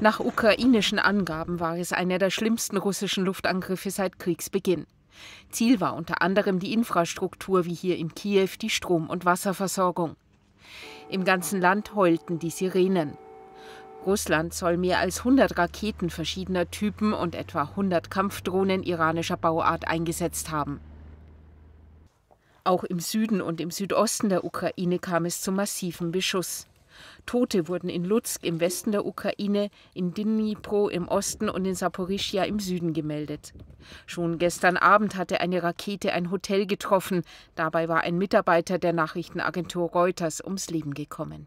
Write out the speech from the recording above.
Nach ukrainischen Angaben war es einer der schlimmsten russischen Luftangriffe seit Kriegsbeginn. Ziel war unter anderem die Infrastruktur wie hier in Kiew, die Strom- und Wasserversorgung. Im ganzen Land heulten die Sirenen. Russland soll mehr als 100 Raketen verschiedener Typen und etwa 100 Kampfdrohnen iranischer Bauart eingesetzt haben. Auch im Süden und im Südosten der Ukraine kam es zu massivem Beschuss. Tote wurden in Lutsk im Westen der Ukraine, in Dnipro im Osten und in Saporischia im Süden gemeldet. Schon gestern Abend hatte eine Rakete ein Hotel getroffen. Dabei war ein Mitarbeiter der Nachrichtenagentur Reuters ums Leben gekommen.